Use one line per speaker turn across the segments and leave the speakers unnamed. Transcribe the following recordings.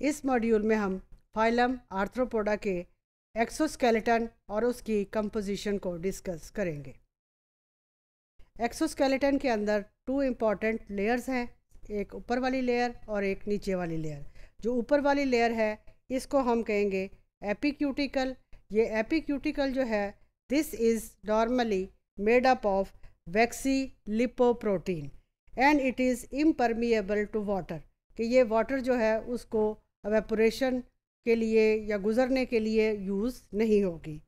इस मॉड्यूल में हम फाइलम आर्थ्रोपोडा के एक्सोस्केलेटन और उसकी कंपोजिशन को डिस्कस करेंगे एक्सोस्केलेटन के अंदर टू इम्पॉर्टेंट लेयर्स हैं एक ऊपर वाली लेयर और एक नीचे वाली लेयर जो ऊपर वाली लेयर है इसको हम कहेंगे एपिक्यूटिकल ये एपिक्यूटिकल जो है this is normally made up of waxy lipoprotein and it is impermeable to water कि ये वाटर जो है उसको एवेपोरेशन के लिए या गुजरने के लिए यूज़ नहीं होगी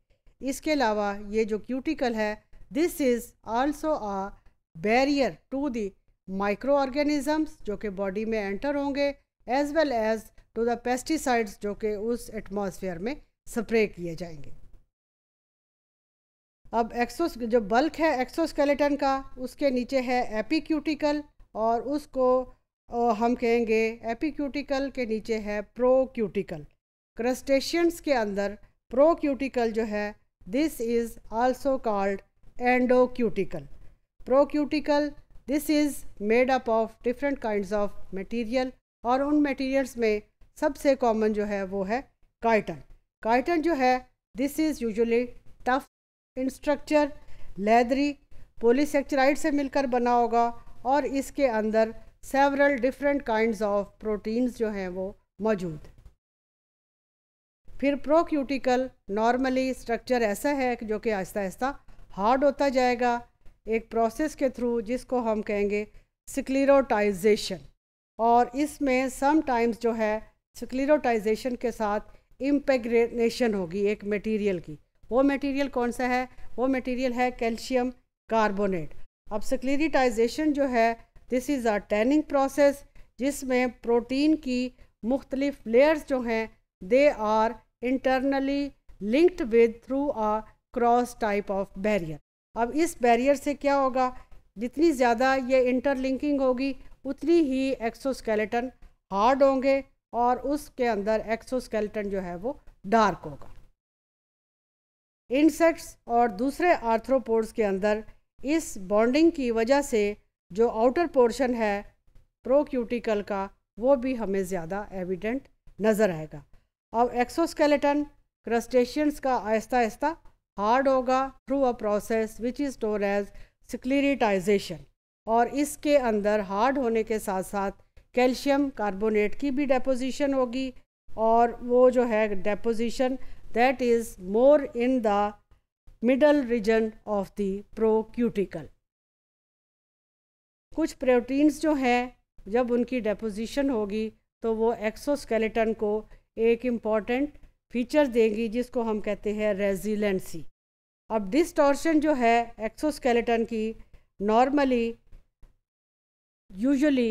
इसके अलावा ये जो क्यूटिकल है this is also a barrier to the microorganisms जो कि बॉडी में एंटर होंगे as well as to the pesticides जो कि उस एटमॉस्फेयर में स्प्रे किए जाएंगे अब एक्सोस जो बल्क है एक्सोस्केलेटन का उसके नीचे है एपिक्यूटिकल और उसको हम कहेंगे एपिक्यूटिकल के नीचे है प्रोक्यूटिकल क्रस्टेशियंस के अंदर प्रोक्यूटिकल जो है this is also called endocuticle procuticle this is made up of different kinds of material और उन मटेरियल्स में सबसे कॉमन जो है वो है काइटन काइटन जो है this is usually tough in structure leathery polysaccharide से मिलकर बना होगा और इसके अंदर several different kinds of proteins जो हैं वो मौजूद फिर प्रोक्यूटिकल नॉर्मली स्ट्रक्चर ऐसा है जो कि आहिस्ता आहिस्ता हार्ड होता जाएगा एक प्रोसेस के थ्रू जिसको हम कहेंगे सिक्लिरोटाइजेशन और इसमें समटाइम्स जो है सिक्लिरोटाइजेशन के साथ इम्पेग्रेनेशन होगी एक मटेरियल की वो मटेरियल कौन सा है वो मटेरियल है कैल्शियम कार्बोनेट अब सिक्लिरिटाइजेशन जो है this is a tanning process जिसमें प्रोटीन की मुख्तलिफ लेयर्स जो हैं they are internally linked with through a cross type of barrier अब इस बैरियर से क्या होगा जितनी ज़्यादा ये इंटरलिंकिंग होगी उतनी ही एक्सोस्केलेटन हार्ड होंगे और उसके अंदर एक्सोस्केलेटन जो है वो डार्क होगा इंसेक्ट्स और दूसरे आर्थ्रोपोड्स के अंदर इस बॉन्डिंग की वजह से जो आउटर पोर्शन है प्रोक्यूटिकल का वो भी हमें ज़्यादा एविडेंट नज़र आएगा अब एक्सोस्केलेटन क्रस्टेशियंस का आहिस्ता आहिस्ता हार्ड होगा through a process which is tore as sclerotization और इसके अंदर हार्ड होने के साथ साथ कैल्शियम कार्बोनेट की भी डेपोजिशन होगी और वो जो है deposition that is more in the middle region of the procuticle कुछ प्रोटीन्स जो हैं जब उनकी डेपोजिशन होगी तो वो एक्सोस्केलेटन को एक इम्पॉर्टेंट फीचर देंगी जिसको हम कहते हैं रेजिलेंसी अब डिस्टॉर्शन जो है एक्सोस्केलेटन की नॉर्मली यूजुअली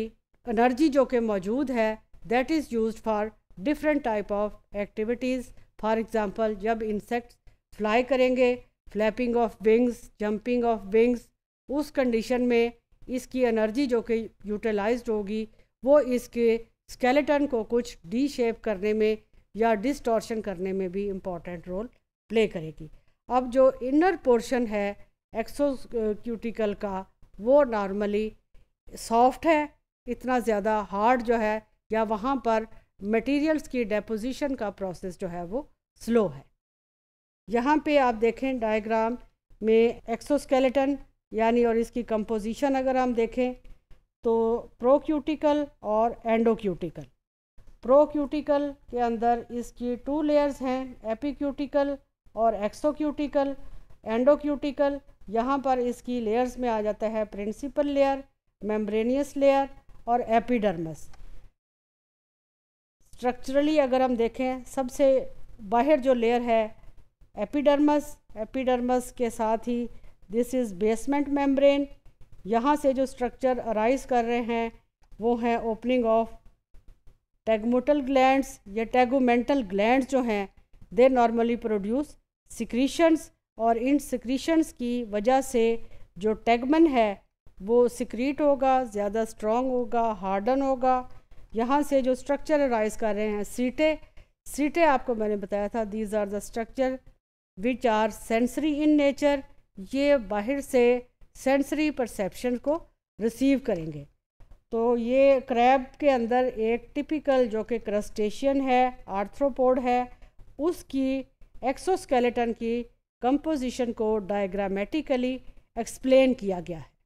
एनर्जी जो कि मौजूद है that is use for different type of activities for example जब इंसेक्ट्स फ्लाई करेंगे flapping of wings jumping of wings उस कंडीशन में इसकी एनर्जी जो कि यूटिलाइज होगी वो इसके स्केलेटन को कुछ डी शेप करने में या डिस्टॉर्शन करने में भी इम्पॉर्टेंट रोल प्ले करेगी अब जो इनर पोर्शन है एक्सोक्यूटिकल का वो नॉर्मली सॉफ्ट है इतना ज़्यादा हार्ड जो है या वहाँ पर मटेरियल्स की डेपोजिशन का प्रोसेस जो है वो स्लो है यहाँ पे आप देखें डायग्राम में एक्सोस्केलेटन यानी और इसकी कंपोजिशन अगर हम देखें तो प्रोक्यूटिकल और एंडोक्यूटिकल प्रोक्यूटिकल के अंदर इसकी टू लेयर्स हैं एपिक्यूटिकल और एक्सोक्यूटिकल एंडोक्यूटिकल यहाँ पर इसकी लेयर्स में आ जाता है प्रिंसिपल लेयर मेम्ब्रेनियस लेयर और एपिडर्मस स्ट्रक्चरली अगर हम देखें सबसे बाहर जो लेयर है एपिडर्मस एपिडर्मस के साथ ही दिस इज़ बेसमेंट मेम्ब्रेन यहाँ से जो स्ट्रक्चर अराइज कर रहे हैं वो हैं ओपनिंग ऑफ टैगमोटल ग्लैंड्स या टैगोमेंटल ग्लैंड जो हैं दे नॉर्मली प्रोड्यूस सिक्रीशंस और इन सिक्रीशंस की वजह से जो टैगमन है वो सिक्रीट होगा ज़्यादा स्ट्रॉन्ग होगा हार्डन होगा यहाँ से जो स्ट्रक्चर अराइज कर रहे हैं सीटें सीटें आपको मैंने बताया था these are the structure which are sensory in nature ये बाहर से सेंसरी परसेप्शन को रिसीव करेंगे तो ये क्रैब के अंदर एक टिपिकल जो कि क्रस्टेशियन है आर्थ्रोपोड है उसकी एक्सोस्केलेटन की कंपोजिशन को डायग्रामेटिकली एक्सप्लेन किया गया है